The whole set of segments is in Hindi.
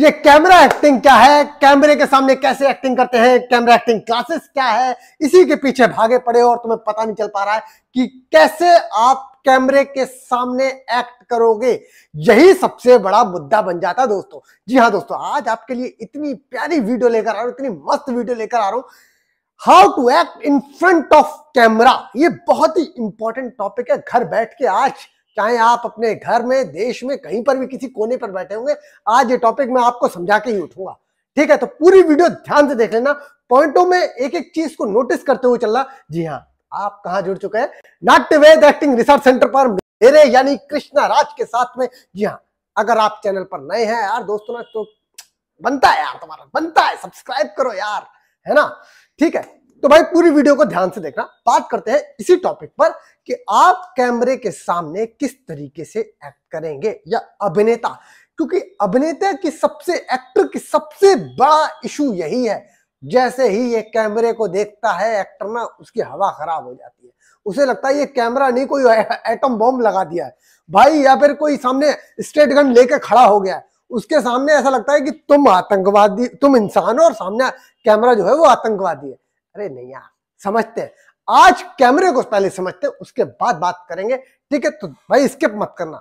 ये कैमरा एक्टिंग क्या है कैमरे के सामने कैसे एक्टिंग करते हैं कैमरा एक्टिंग क्लासेस क्या है इसी के पीछे भागे पड़े और तुम्हें पता नहीं चल पा रहा है कि कैसे आप कैमरे के सामने एक्ट करोगे यही सबसे बड़ा मुद्दा बन जाता है दोस्तों जी हाँ दोस्तों आज आपके लिए इतनी प्यारी वीडियो लेकर आ रहा हूं इतनी मस्त वीडियो लेकर आ रहा हूं how to act in front of camera ये बहुत ही इंपॉर्टेंट टॉपिक है घर बैठ के आज चाहे आप अपने घर में देश में कहीं पर भी किसी कोने पर बैठे होंगे आज ये टॉपिक मैं आपको समझा के ही उठूंगा ठीक है तो पूरी वीडियो ध्यान से देख लेना पॉइंटों में एक एक चीज को नोटिस करते हुए चलना जी हाँ आप कहा जुड़ चुके हैं नाट्य वेद एक्टिंग रिसर्च सेंटर पर मेरे यानी कृष्णा राज के साथ में जी हाँ अगर आप चैनल पर नए हैं यार दोस्तों ना तो बनता है यार तुम्हारा बनता है सब्सक्राइब करो यार है ना ठीक है तो भाई पूरी वीडियो को ध्यान से देखना बात करते हैं इसी टॉपिक पर कि आप कैमरे के सामने किस तरीके से एक्ट करेंगे या अभिनेता क्योंकि अभिनेता की सबसे एक्टर की सबसे बड़ा इशू यही है जैसे ही ये कैमरे को देखता है एक्टर ना उसकी हवा खराब हो जाती है उसे लगता है ये कैमरा नहीं कोई एटम बॉम्ब लगा दिया है भाई या फिर कोई सामने स्टेट गन लेके खड़ा हो गया है उसके सामने ऐसा लगता है कि तुम आतंकवादी तुम इंसान हो और सामने कैमरा जो है वो आतंकवादी है अरे नहीं यार समझते हैं आज कैमरे को पहले समझते हैं उसके बाद बात करेंगे ठीक है तो भाई स्किप मत करना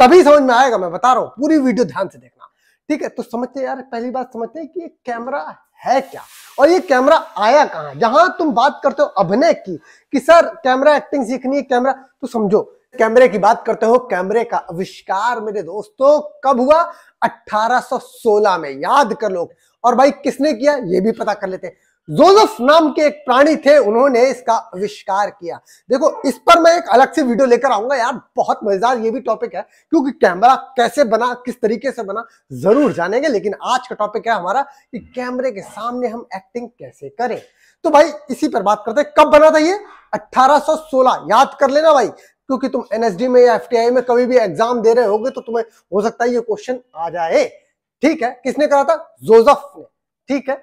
तभी समझ में आएगा मैं बता रहा हूँ पूरी वीडियो ध्यान से देखना ठीक है तो समझते यार पहली बात समझते हैं कि ये कैमरा है क्या और ये कैमरा आया कहाँ जहां तुम बात करते हो अभिनय की कि सर कैमरा एक्टिंग सीखनी है कैमरा तो समझो कैमरे की बात करते हो कैमरे का आविष्कार मेरे दोस्तों कब हुआ 1816 में याद कर लो और भाई किसने किया ये भी पता कर लेते हैं जोजफ नाम के एक प्राणी थे उन्होंने इसका आविष्कार किया देखो इस पर मैं एक अलग से वीडियो लेकर आऊंगा यार बहुत मजेदार ये भी टॉपिक है क्योंकि कैमरा कैसे बना किस तरीके से बना जरूर जानेंगे लेकिन आज का टॉपिक है हमारा कि कैमरे के सामने हम एक्टिंग कैसे करें तो भाई इसी पर बात करते हैं कब बना था ये अट्ठारह याद कर लेना भाई क्योंकि तुम एनएसडी में या एफ में कभी भी एग्जाम दे रहे होगे तो तुम्हें हो सकता है ये क्वेश्चन आ जाए ठीक है किसने करा था जोजफ ने ठीक है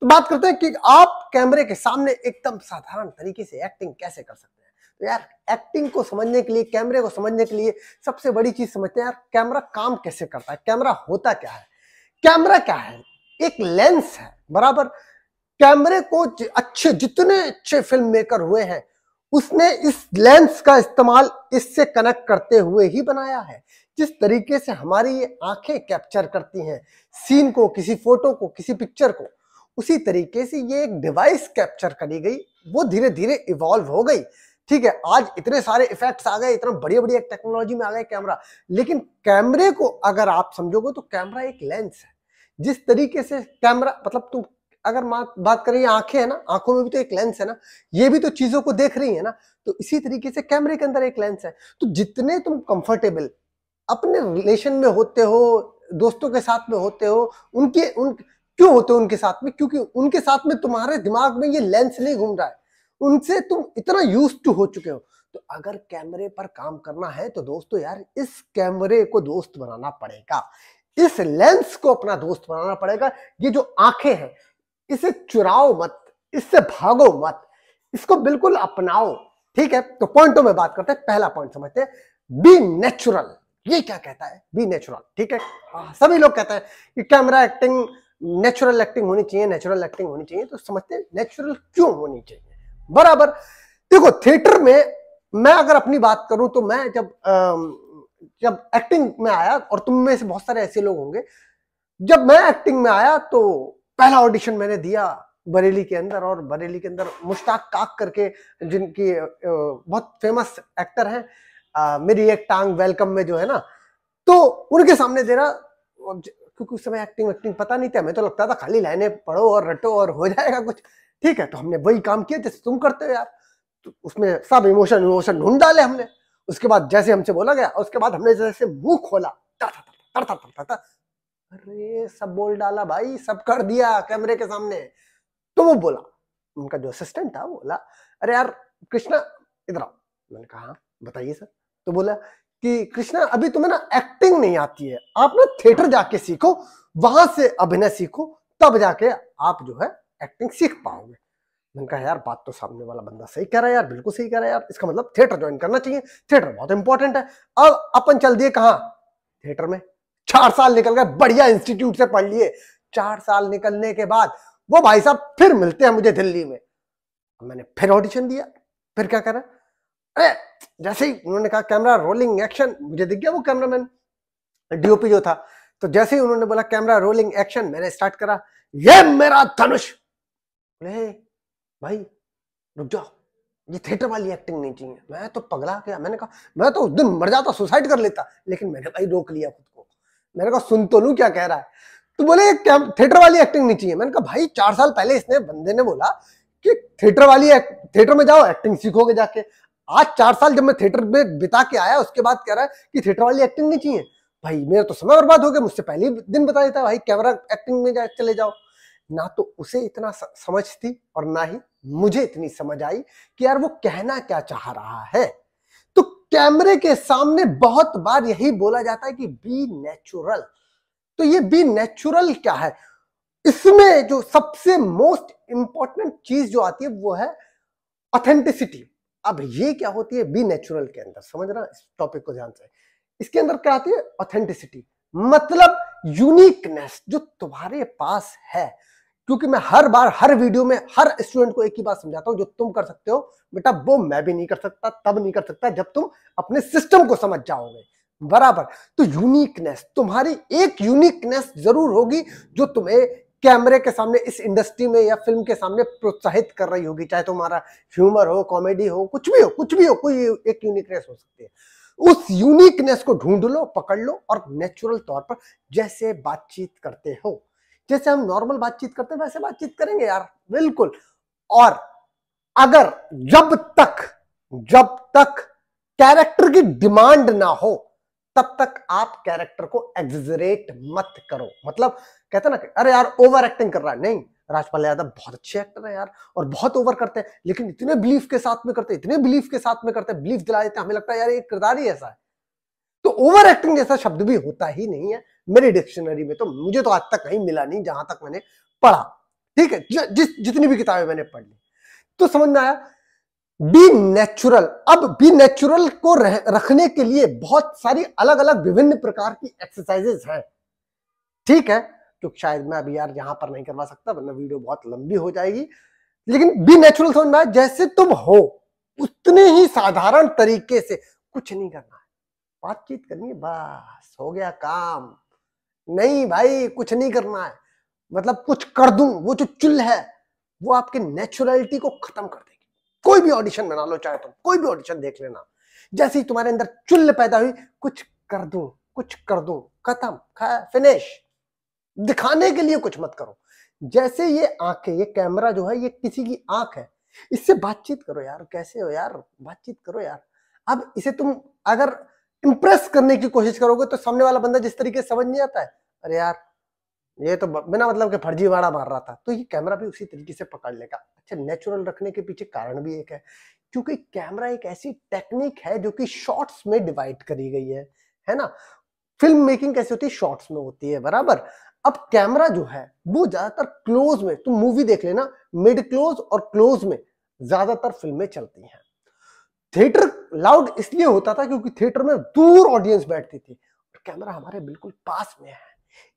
तो बात करते हैं कि आप कैमरे के सामने एकदम साधारण तरीके से एक्टिंग कैसे कर सकते हैं तो यार एक्टिंग को समझने के लिए कैमरे को समझने के लिए सबसे बड़ी चीज समझते हैं यार कैमरा काम कैसे करता है कैमरा होता क्या है कैमरा क्या है एक लेंस है बराबर कैमरे को अच्छे जितने अच्छे फिल्म मेकर हुए हैं उसने इस लेंस का इस्तेमाल इससे कनेक्ट करते हुए ही बनाया है जिस तरीके से हमारी ये आंखें कैप्चर करती हैं सीन को किसी फोटो को किसी पिक्चर को उसी तरीके से ये एक डिवाइस कैप्चर करी गई वो धीरे धीरे इवॉल्व हो गई ठीक है आज इतने सारे इफेक्ट्स आ गए इतना बढ़िया बढ़िया टेक्नोलॉजी में आ गए कैमरा लेकिन कैमरे को अगर आप समझोगे तो कैमरा एक लेंस है जिस तरीके से कैमरा मतलब तुम अगर बात करें आंखें है ना आंखों में भी तो एक लेंस है ना ये भी तो चीजों को देख रही है ना तो इसी तरीके से कैमरे के अंदर एक लेंस है तो जितने तुम कंफर्टेबल अपने रिलेशन में होते हो दोस्तों के साथ में होते हो उनके उन क्यों होते हो उनके साथ में क्योंकि उनके साथ में तुम्हारे दिमाग में ये लेंस नहीं घूम रहा है उनसे तुम इतना यूज टू हो चुके हो तो अगर कैमरे पर काम करना है तो दोस्तों यार इस कैमरे को दोस्त बनाना पड़ेगा इस लेंस को अपना दोस्त बनाना पड़ेगा ये जो आंखें हैं इसे चुराओ मत इससे भागो मत इसको बिल्कुल अपनाओ ठीक है तो पॉइंटों में बात करते हैं पहला पॉइंट समझते हैं बी नेचुरल ये क्या कहता है बी नेचुरल ठीक है हाँ, सभी लोग कहते हैं कि कैमरा एक्टिंग नेचुरल एक्टिंग होनी चाहिए नेचुरल एक्टिंग होनी चाहिए तो समझते हैं नेचुरल क्यों होनी चाहिए बराबर देखो थिएटर में मैं अगर अपनी बात करूं तो मैं जब जब एक्टिंग में आया और तुम में से बहुत सारे ऐसे लोग होंगे जब मैं एक्टिंग में आया तो पहला ऑडिशन मैंने दिया बरेली के अंदर और बरेली के अंदर मुश्ताक काक करके जिनकी बहुत फेमस एक्टर हैं मेरी एक टांग वेलकम में जो है ना तो उनके सामने देना क्योंकि उस समय एक्टिंग वैक्टिंग पता नहीं थी हमें तो लगता था खाली लाइने पढ़ो और रटो और हो जाएगा कुछ ठीक है तो हमने वही काम किया जैसे तुम करते हो यार तो उसमें सब इमोशन इमोशन ढूंढ डाले हमने उसके बाद जैसे हमसे बोला गया उसके बाद हमने जैसे मुंह खोला था अरे सब बोल डाला भाई सब कर दिया कैमरे के सामने तो वो बोला उनका जो असिस्टेंट था बोला अरे यार कृष्णा इधर आओ मैंने कहा हाँ, बताइए सर तो बोला कि कृष्णा अभी तुम्हें ना एक्टिंग नहीं आती है आप ना थिएटर जाके सीखो वहां से अभिनय सीखो तब जाके आप जो है एक्टिंग सीख पाओगे मैंने कहा यार बात तो सामने वाला बंदा सही कह रहा है यार बिल्कुल सही कह रहा है यार इसका मतलब थिएटर ज्वाइन करना चाहिए थिएटर बहुत इंपॉर्टेंट है अब अपन चल दिए कहा थिएटर में चार साल निकल गए बढ़िया इंस्टीट्यूट से पढ़ लिए चार साल निकलने के बाद वो भाई साहब फिर मिलते हैं मुझे दिल्ली में मैंने फिर ऑडिशन दिया फिर क्या करा अरे जैसे ही उन्होंने कहा कैमरा रोलिंग एक्शन मुझे दिख गया वो कैमरामैन डीओपी जो था तो जैसे ही उन्होंने बोला कैमरा रोलिंग एक्शन मैंने स्टार्ट करा ये मेरा धनुष बोले भाई रुक जाओ ये थिएटर वाली एक्टिंग नहीं चाहिए मैं तो पगला गया मैंने कहा मैं तो उस दिन मर जाता सुसाइड कर लेता लेकिन मैंने भाई रोक लिया खुद को मैंने कहा सुन तो लू क्या कह रहा है तो बोले थिएटर वाली एक्टिंग नहीं चाहिए मैंने कहा भाई चार साल पहले इसने बंदे ने बोला कि थिएटर वाली थिएटर में जाओ एक्टिंग सीखोगे जाके आज चार साल जब मैं थिएटर में बिता के आया उसके बाद कह रहा है कि थिएटर वाली एक्टिंग नहीं चाहिए भाई मेरा तो समय बर्बाद हो गया मुझसे पहले दिन बता देता भाई कैमरा एक्टिंग में जाए चले जाओ ना तो उसे इतना समझ थी और ना ही मुझे इतनी समझ आई कि यार वो कहना क्या चाह रहा है तो कैमरे के सामने बहुत बार यही बोला जाता है कि बी नेचुरल तो ये बी नेचुरल क्या है इसमें जो सबसे मोस्ट इंपॉर्टेंट चीज जो आती है वो है ऑथेंटिसिटी अब ये क्या होती है बी नेचुरल के अंदर समझ रहा इस टॉपिक को ध्यान से इसके अंदर क्या आती है ऑथेंटिसिटी मतलब यूनिकनेस जो तुम्हारे पास है क्योंकि मैं हर बार हर वीडियो में हर स्टूडेंट को एक ही बात समझाता हूं जो तुम कर सकते हो बेटा वो मैं भी नहीं कर सकता तब नहीं कर सकता जब तुम अपने सिस्टम को समझ जाओगे बराबर तो यूनिकनेस तुम्हारी एक यूनिकनेस जरूर होगी जो तुम्हें कैमरे के सामने इस इंडस्ट्री में या फिल्म के सामने प्रोत्साहित कर रही होगी चाहे तुम्हारा ह्यूमर हो कॉमेडी हो कुछ भी हो कुछ भी हो कोई एक यूनिकनेस हो सकती है उस यूनिकनेस को ढूंढ लो पकड़ लो और नेचुरल तौर पर जैसे बातचीत करते हो जैसे हम नॉर्मल बातचीत करते हैं वैसे बातचीत करेंगे यार बिल्कुल और अगर जब तक जब तक कैरेक्टर की डिमांड ना हो तब तक आप कैरेक्टर को एग्जरेट मत करो मतलब कहते हैं ना अरे यार ओवर एक्टिंग कर रहा है नहीं राजपाल यादव बहुत अच्छे एक्टर है यार और बहुत ओवर करते हैं लेकिन इतने बिलीफ के साथ में करते इतने बिलीफ के साथ में करते हैं बिलीफ दिला देते हैं हमें लगता है यार ये किरदार ही ऐसा है तो ओवर एक्टिंग जैसा शब्द भी होता ही नहीं है मेरी डिक्शनरी में तो मुझे तो आज तक कहीं मिला नहीं जहां तक मैंने पढ़ा ठीक है जिस जितनी भी किताबें मैंने पढ़ ली तो समझ में आया बी नेचुरल अब बी नेचुरल को रह, रखने के लिए बहुत सारी अलग अलग विभिन्न प्रकार की एक्सरसाइजेस हैं ठीक है तो शायद मैं अभी यार यहां पर नहीं करवा सकता वरना वीडियो बहुत लंबी हो जाएगी लेकिन बी नेचुरल समझना जैसे तुम हो उतने ही साधारण तरीके से कुछ नहीं करना है बातचीत करनी है बस हो गया काम नहीं भाई कुछ नहीं करना है मतलब कुछ कर दू वो जो चुल्ह है वो आपके नेचुरलिटी को खत्म कर कोई भी ऑडिशन बना लो चाहे तुम कोई भी ऑडिशन देख लेना जैसे ही तुम्हारे अंदर चुल्ल पैदा हुई कुछ कर दू कुछ कर दू खत्म फिनिश दिखाने के लिए कुछ मत करो जैसे ये आंखें ये कैमरा जो है ये किसी की आंख है इससे बातचीत करो यार कैसे हो यार बातचीत करो यार अब इसे तुम अगर इंप्रेस करने की कोशिश करोगे तो सामने वाला बंदा जिस तरीके से समझ नहीं आता है अरे यार ये तो बिना मतलब के फर्जीवाड़ा मार रहा था तो ये कैमरा भी उसी तरीके से पकड़ लेगा अच्छा नेचुरल रखने के पीछे कारण भी एक है क्योंकि कैमरा एक ऐसी टेक्निक है जो कि शॉर्ट्स में डिवाइड करी गई है है ना फिल्म मेकिंग कैसी होती है शॉर्ट्स में होती है बराबर अब कैमरा जो है वो ज्यादातर क्लोज में तुम मूवी देख लेना मिड क्लोज और क्लोज में ज्यादातर फिल्में चलती हैं थिएटर लाउड इसलिए होता था क्योंकि थिएटर में दूर ऑडियंस बैठती थी और कैमरा हमारे बिल्कुल पास में है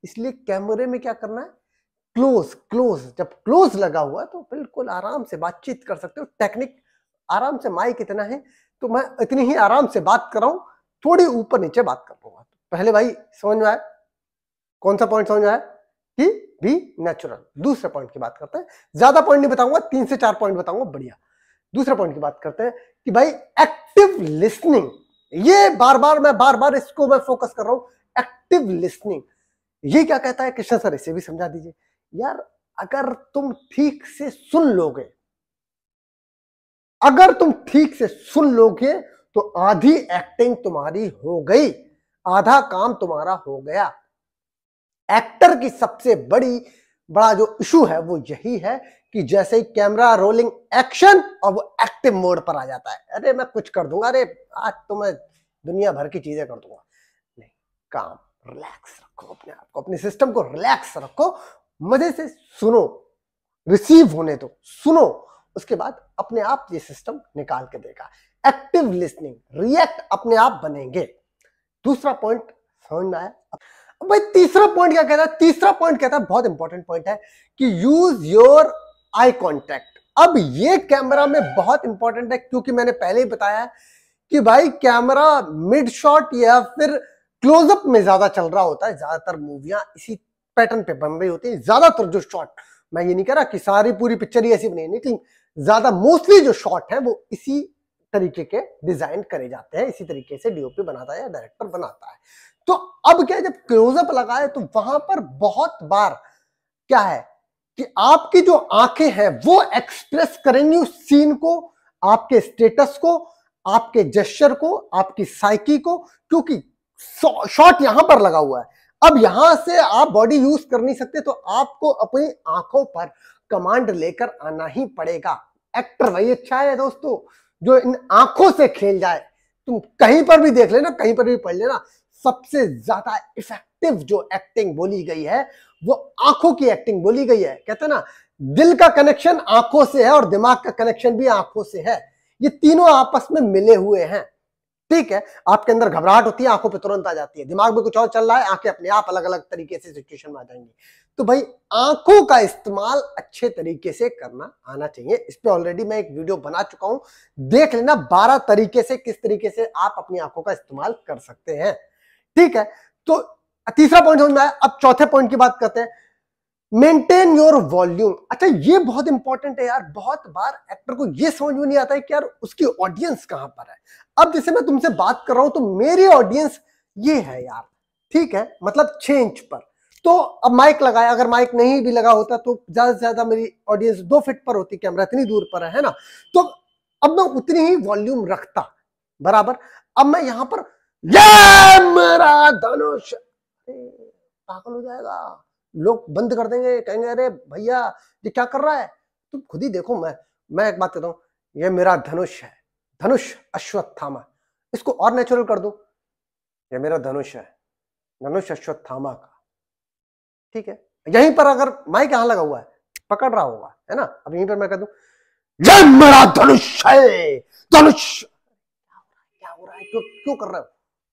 इसलिए कैमरे में क्या करना है क्लोज क्लोज जब क्लोज लगा हुआ तो बिल्कुल आराम से बातचीत कर सकते हो टेक्निक आराम से माइक इतना है तो मैं इतनी ही आराम से बात कर रहा हूं थोड़ी ऊपर नीचे बात कर पाऊंगा तो पहले भाई समझ में कौन सा पॉइंट समझ में आया कि भी नेचुरल दूसरे पॉइंट की बात करते हैं ज्यादा पॉइंट नहीं बताऊंगा तीन से चार पॉइंट बताऊंगा बढ़िया दूसरे पॉइंट की बात करते हैं कि भाई एक्टिव लिसनिंग ये बार बार मैं बार बार इसको मैं फोकस कर रहा हूं एक्टिव लिसनिंग ये क्या कहता है कृष्ण सर इसे भी समझा दीजिए यार अगर तुम ठीक से सुन लोगे अगर तुम ठीक से सुन लोगे तो आधी एक्टिंग तुम्हारी हो गई आधा काम तुम्हारा हो गया एक्टर की सबसे बड़ी बड़ा जो इशू है वो यही है कि जैसे ही कैमरा रोलिंग एक्शन और वो एक्टिव मोड पर आ जाता है अरे मैं कुछ कर दूंगा अरे आज तो मैं दुनिया भर की चीजें कर दूंगा नहीं काम रिलैक्स रखो अपने आप को अपने सिस्टम को रिलैक्स रखो मजे से सुनो रिसीव होने दो सुनो उसके बाद अपने आप ये सिस्टम निकाल के देगा एक्टिव लिसनिंग रिएक्ट अपने आप बनेंगे दूसरा पॉइंट समझ में आया अब भाई तीसरा पॉइंट क्या कहता है तीसरा पॉइंट कहता है बहुत इंपॉर्टेंट पॉइंट है कि यूज योर आई कॉन्टेक्ट अब ये कैमरा में बहुत इंपॉर्टेंट है क्योंकि मैंने पहले ही बताया कि भाई कैमरा मिड शॉट या फिर क्लोजअप में ज्यादा चल रहा होता है ज्यादातर मूवियां इसी पैटर्न पे बन रही होती है ज्यादातर जो शॉट मैं ये नहीं कह रहा कि सारी पूरी पिक्चर ही ऐसी बनी लेकिन ज्यादा मोस्टली जो शॉट है वो इसी तरीके के डिजाइन करे जाते हैं इसी तरीके से डीओपी बनाता है या डायरेक्टर बनाता है तो अब क्या जब क्लोजअप लगाए तो वहां पर बहुत बार क्या है कि आपकी जो आंखें हैं वो एक्सप्रेस करेंगी उस सीन को आपके स्टेटस को आपके जेस्चर को आपकी साइकी को क्योंकि शॉट यहां पर लगा हुआ है अब यहां से आप बॉडी यूज कर नहीं सकते तो आपको अपनी आंखों पर कमांड लेकर आना ही पड़ेगा एक्टर वही अच्छा है दोस्तों जो इन आंखों से खेल जाए तुम कहीं पर भी देख लेना कहीं पर भी पढ़ लेना सबसे ज्यादा इफेक्टिव जो एक्टिंग बोली गई है वो आंखों की एक्टिंग बोली गई है कहते ना दिल का कनेक्शन आंखों से है और दिमाग का कनेक्शन भी आंखों से है ये तीनों आपस में मिले हुए हैं ठीक है आपके अंदर घबराहट होती है आंखों पर तुरंत आ जाती है दिमाग में कुछ और चल रहा है आंखें अपने आप अलग अलग तरीके से सिचुएशन में आ जाएंगी तो भाई आंखों का इस्तेमाल अच्छे तरीके से करना आना चाहिए इस पर ऑलरेडी मैं एक वीडियो बना चुका हूं देख लेना बारह तरीके से किस तरीके से आप अपनी आंखों का इस्तेमाल कर सकते हैं ठीक है तो तीसरा पॉइंट समझ में आया अब चौथे पॉइंट की बात करते हैं मेंटेन योर वॉल्यूम अच्छा ये बहुत इंपॉर्टेंट है यार बहुत बार एक्टर को ये समझ में नहीं आता है कि यार उसकी ऑडियंस कहां पर है अब जैसे मैं तुमसे बात कर रहा हूं तो मेरी ऑडियंस ये है यार ठीक है मतलब छह इंच पर तो अब माइक लगाया अगर माइक नहीं भी लगा होता तो ज्यादा से ज्यादा मेरी ऑडियंस दो फिट पर होती कैमरा इतनी दूर पर है ना तो अब मैं उतनी ही वॉल्यूम रखता बराबर अब मैं यहां पर मेरा धनुष पागल हो जाएगा लोग बंद कर देंगे कहेंगे अरे भैया ये क्या कर रहा है तुम खुद ही देखो मैं मैं एक बात कहता हूँ ये मेरा धनुष है धनुष अश्वत्थामा इसको और नेचुरल कर दो ये मेरा धनुष है धनुष अश्वत्थामा का ठीक है यहीं पर अगर माई कहाँ लगा हुआ है पकड़ रहा होगा है ना अब यहीं पर मैं कह दू ये मेरा धनुष है धनुष क्या हो रहा है क्यों क्यों कर रहे हो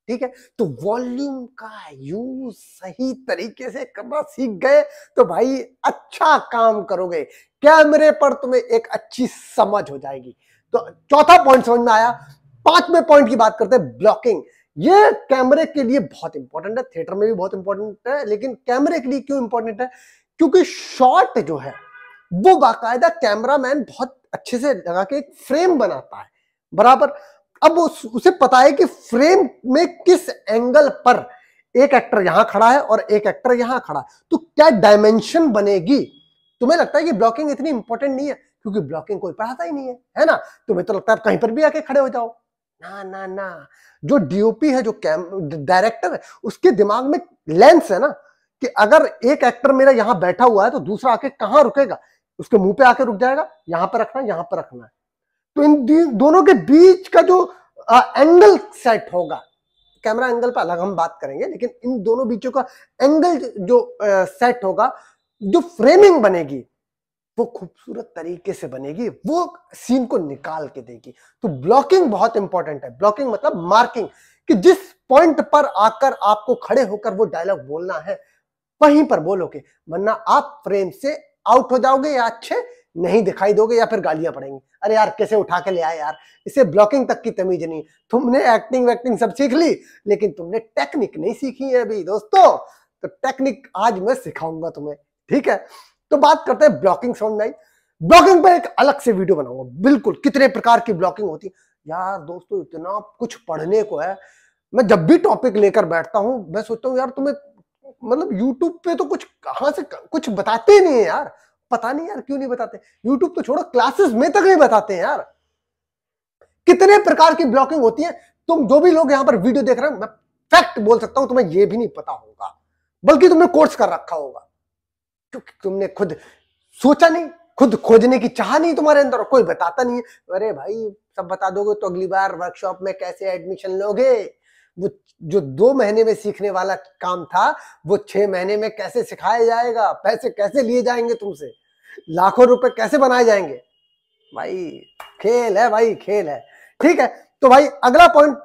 ठीक है तो वॉल्यूम का यूज सही तरीके से करना सीख गए तो भाई अच्छा काम करोगे कैमरे पर तुम्हें एक अच्छी समझ हो जाएगी तो चौथा पॉइंट समझ में आया पांचवें पॉइंट की बात करते हैं ब्लॉकिंग ये कैमरे के लिए बहुत इंपॉर्टेंट है थिएटर में भी बहुत इंपॉर्टेंट है लेकिन कैमरे के लिए क्यों इंपॉर्टेंट है क्योंकि शॉट जो है वो बाकायदा कैमरामैन बहुत अच्छे से लगा के एक फ्रेम बनाता है बराबर अब उसे पता है कि फ्रेम में किस एंगल पर एक एक्टर यहां खड़ा है और एक एक्टर यहां खड़ा है तो क्या डायमेंशन बनेगी तुम्हें लगता है कि ब्लॉकिंग इतनी इंपॉर्टेंट नहीं है क्योंकि ब्लॉकिंग कोई पढ़ाता ही नहीं है है ना तुम्हें तो लगता है कहीं पर भी आके खड़े हो जाओ ना ना ना जो डीओपी है जो कैम डायरेक्टर है उसके दिमाग में लेंस है ना कि अगर एक एक्टर मेरा यहां बैठा हुआ है तो दूसरा आके कहां रुकेगा उसके मुंह पे आके रुक जाएगा यहां पर रखना यहां पर रखना है तो इन दोनों के बीच का जो आ, एंगल सेट होगा कैमरा एंगल पर अलग हम बात करेंगे लेकिन इन दोनों बीचों का एंगल जो आ, सेट होगा जो फ्रेमिंग बनेगी वो खूबसूरत तरीके से बनेगी वो सीन को निकाल के देगी तो ब्लॉकिंग बहुत इंपॉर्टेंट है ब्लॉकिंग मतलब मार्किंग कि जिस पॉइंट पर आकर आपको खड़े होकर वो डायलॉग बोलना है वहीं पर बोलोगे वरना आप फ्रेम से आउट हो जाओगे या अच्छे नहीं दिखाई दोगे या फिर गालियां पड़ेंगी अरे यार कैसे उठा के ले आए यार इसे ब्लॉकिंग तक की तमीज नहीं तुमने एक्टिंग वैक्टिंग सब सीख ली लेकिन तुमने टेक्निक नहीं सीखी है अभी दोस्तों तो टेक्निक आज मैं सिखाऊंगा तुम्हें ठीक है तो बात करते हैं ब्लॉकिंग साउंड लाइन ब्लॉकिंग पर एक अलग से वीडियो बनाऊंगा बिल्कुल कितने प्रकार की ब्लॉकिंग होती है यार दोस्तों इतना कुछ पढ़ने को है मैं जब भी टॉपिक लेकर बैठता हूं मैं सोचता हूँ यार तुम्हें मतलब यूट्यूब पे तो कुछ कहां से कुछ बताते नहीं है यार पता नहीं यार क्यों नहीं बताते यूट्यूब तो छोड़ो क्लासेस में तक नहीं बताते हैं यार कितने प्रकार की ब्लॉकिंग होती है तुम जो भी लोग यहां पर वीडियो देख रहे हो मैं फैक्ट बोल सकता हूं तुम्हें यह भी नहीं पता होगा बल्कि तुमने कोर्स कर रखा होगा क्योंकि तुमने खुद सोचा नहीं खुद खोजने की चाह नहीं तुम्हारे अंदर कोई बताता नहीं है अरे भाई सब बता दोगे तो अगली बार वर्कशॉप में कैसे एडमिशन लोगे वो जो दो महीने में सीखने वाला काम था वो छह महीने में कैसे सिखाया जाएगा पैसे कैसे लिए जाएंगे तुमसे लाखों रुपए कैसे बनाए जाएंगे भाई खेल है भाई खेल है ठीक है तो भाई अगला पॉइंट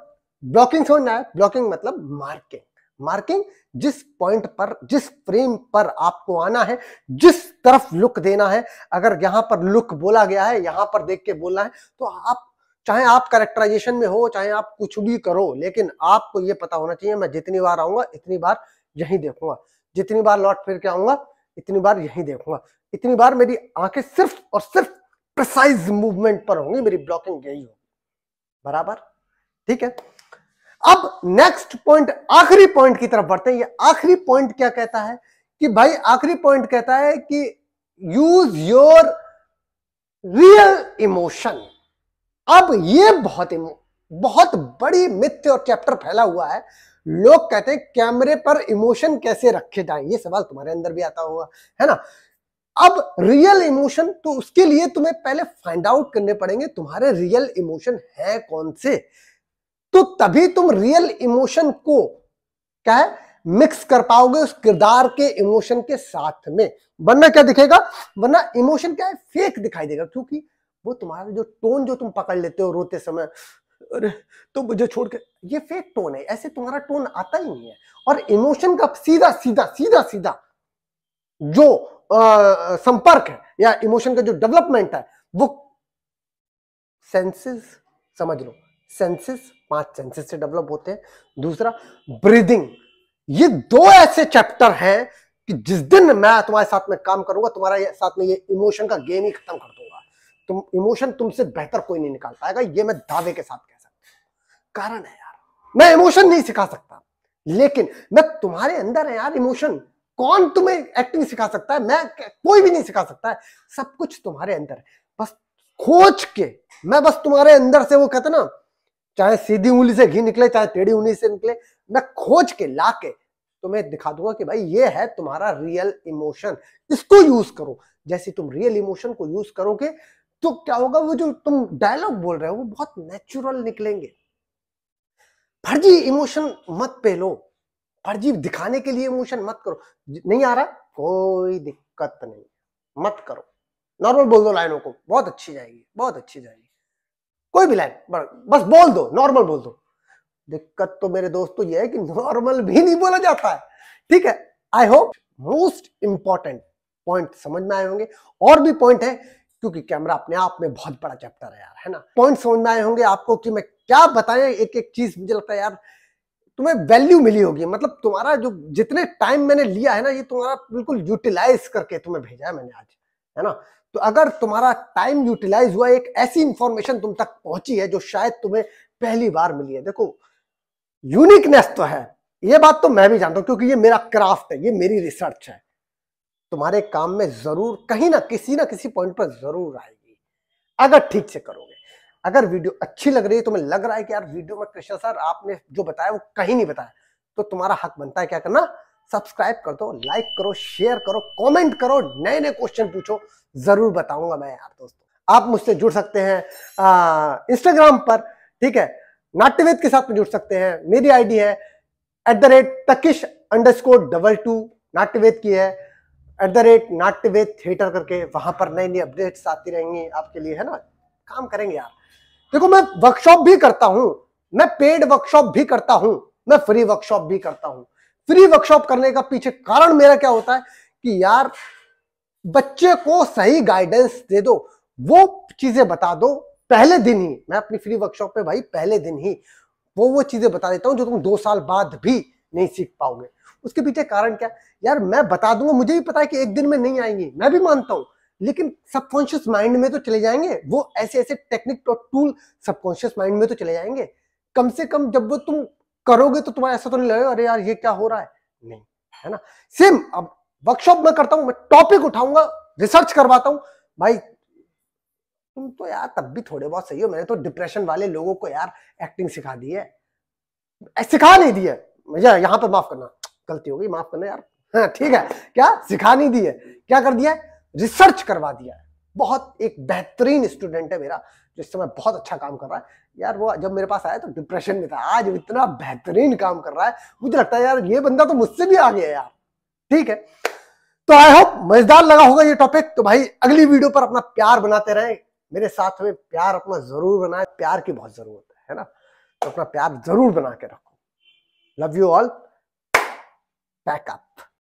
ब्लॉकिंग समझना है ब्लॉकिंग मतलब मार्किंग मार्किंग जिस पॉइंट पर जिस फ्रेम पर आपको आना है जिस तरफ लुक देना है अगर यहां पर लुक बोला गया है यहां पर देख के बोलना है तो आप चाहे आप करेक्टराइजेशन में हो चाहे आप कुछ भी करो लेकिन आपको ये पता होना चाहिए मैं जितनी बार आऊंगा इतनी बार यही देखूंगा जितनी बार लौट फिर के आऊंगा इतनी बार यही देखूंगा इतनी बार मेरी आंखें सिर्फ और सिर्फ प्रिसाइज मूवमेंट पर होंगी मेरी ब्लॉकिंग यही होगी बराबर ठीक है अब नेक्स्ट पॉइंट आखिरी पॉइंट की तरफ बढ़ते हैं ये आखिरी पॉइंट क्या कहता है कि भाई आखिरी पॉइंट कहता है कि यूज योर रियल इमोशन अब ये बहुत बहुत बड़ी मिथ्य और चैप्टर फैला हुआ है लोग कहते हैं कैमरे पर इमोशन कैसे रखे जाए ये सवाल तुम्हारे अंदर भी आता होगा है ना अब रियल इमोशन तो उसके लिए तुम्हें पहले फाइंड आउट करने पड़ेंगे तुम्हारे रियल इमोशन है कौन से तो तभी तुम रियल इमोशन को क्या है मिक्स कर पाओगे उस किरदार के इमोशन के साथ में वरना क्या दिखेगा वरना इमोशन क्या है फेक दिखाई देगा क्योंकि वो तुम्हारा जो टोन जो तुम पकड़ लेते हो रोते समय अरे तो मुझे छोड़ के ये फेक टोन है ऐसे तुम्हारा टोन आता ही नहीं है और इमोशन का सीधा सीधा सीधा सीधा जो आ, संपर्क है या इमोशन का जो डेवलपमेंट है वो सेंसेस समझ लो सेंसेस पांच सेंसेस से डेवलप होते हैं दूसरा ब्रीदिंग ये दो ऐसे चैप्टर हैं कि जिस दिन मैं तुम्हारे साथ में काम करूंगा तुम्हारा ये साथ में ये इमोशन का गेम ही खत्म कर दूंगा तुम इमोशन तुमसे बेहतर कोई नहीं निकाल पाएगा ये मैं दावे के साथ कह सकता हूं कारण है यार मैं इमोशन नहीं सिखा सकता लेकिन मैं तुम्हारे अंदर है यार इमोशन कौन तुम्हें एक्टिंग सिखा सकता है मैं कोई भी नहीं सिखा सकता है सब कुछ तुम्हारे अंदर है बस खोज के मैं बस तुम्हारे अंदर से वो कहते ना चाहे सीधी उंगली से घी निकले चाहे टेढ़ी उंगली से निकले मैं खोज के ला के तुम्हें दिखा दूंगा कि भाई ये है तुम्हारा रियल इमोशन इसको यूज करो जैसे तुम रियल इमोशन को यूज करोगे तो क्या होगा वो जो तुम डायलॉग बोल रहे हो वो बहुत नेचुरल निकलेंगे फर्जी इमोशन मत पहलो पर जी दिखाने के लिए इमोशन मत करो नहीं आ रहा कोई दिक्कत नहीं मत करो नॉर्मल बोल दो लाइनों को बहुत अच्छी जाएगी बहुत अच्छी जाएगी कोई भी लाइन बस बोल दो नॉर्मल बोल दो दिक्कत तो मेरे दोस्तों ये है कि नॉर्मल भी नहीं बोला जाता है ठीक है I hope most important point समझ में आए होंगे और भी पॉइंट है क्योंकि कैमरा अपने आप में बहुत बड़ा चैप्टर है यार है ना पॉइंट समझ में आए होंगे आपको कि मैं क्या बताएं एक एक चीज मुझे लगता है यार तुम्हें वैल्यू मिली होगी मतलब तुम्हारा जो जितने टाइम मैंने लिया है ना ये तुम्हारा बिल्कुल यूटिलाइज करके तुम्हें भेजा है मैंने आज है ना तो अगर तुम्हारा टाइम यूटिलाइज हुआ एक ऐसी इंफॉर्मेशन तुम तक पहुंची है जो शायद तुम्हें पहली बार मिली है देखो यूनिकनेस तो है ये बात तो मैं भी जानता हूँ क्योंकि ये मेरा क्राफ्ट है ये मेरी रिसर्च है तुम्हारे काम में जरूर कहीं ना किसी ना किसी पॉइंट पर जरूर आएगी अगर ठीक से करोगे अगर वीडियो अच्छी लग रही है तो मैं लग रहा है कि यार वीडियो में कृष्ण सर आपने जो बताया वो कहीं नहीं बताया तो तुम्हारा हक बनता है क्या करना सब्सक्राइब कर दो लाइक करो शेयर करो कमेंट करो नए नए क्वेश्चन पूछो जरूर बताऊंगा मैं यार दोस्तों आप मुझसे जुड़ सकते हैं इंस्टाग्राम पर ठीक है नाट्यवेद के साथ में जुड़ सकते हैं मेरी आईडी है एट द रेट तकिश underscore double two Natyaved की है at the rate Natyaved theatre करके वहां पर नई नई अपडेट्स आती रहेंगी आपके लिए है ना काम करेंगे यार देखो मैं वर्कशॉप भी करता हूं मैं पेड वर्कशॉप भी करता हूं मैं फ्री वर्कशॉप भी करता हूं फ्री वर्कशॉप करने का पीछे कारण मेरा क्या होता है कि यार बच्चे को सही गाइडेंस दे दो वो चीजें बता दो पहले दिन ही मैं अपनी फ्री वर्कशॉप में भाई पहले दिन ही वो वो चीजें बता देता हूँ जो तुम दो साल बाद भी नहीं सीख पाओगे उसके पीछे कारण क्या यार मैं बता दूंगा मुझे भी पता है कि एक दिन में नहीं आएंगी मैं भी मानता हूँ लेकिन सबकॉन्शियस माइंड में तो चले जाएंगे वो ऐसे ऐसे टेक्निक और टूल सबकॉन्शियस माइंड में तो चले जाएंगे कम से कम जब वो तुम करोगे तो तुम्हारा ऐसा तो नहीं लगेगा अरे यार ये क्या हो रहा है नहीं है ना सेम अब वर्कशॉप में करता हूं मैं टॉपिक उठाऊंगा रिसर्च करवाता हूँ भाई तुम तो यार तब भी थोड़े बहुत सही हो मैंने तो डिप्रेशन वाले लोगों को यार एक्टिंग सिखा दी है सिखा नहीं दी है मुझे पर माफ करना गलती हो गई माफ करना यार हाँ, ठीक है क्या सिखा नहीं दी है क्या कर दिया है रिसर्च करवा दिया है बहुत एक बेहतरीन स्टूडेंट है मेरा जो इस समय बहुत अच्छा काम कर रहा है यार वो जब मेरे पास आया तो डिप्रेशन में था आज इतना बेहतरीन काम कर रहा है मुझे लगता है यार ये बंदा तो मुझसे भी आ गया यार ठीक है तो आई होप मजेदार लगा होगा ये टॉपिक तो भाई अगली वीडियो पर अपना प्यार बनाते रहे मेरे साथ में प्यार अपना जरूर बनाए प्यार की बहुत जरूरत है है ना तो अपना प्यार जरूर बना के रखो लव यू ऑल पैकअप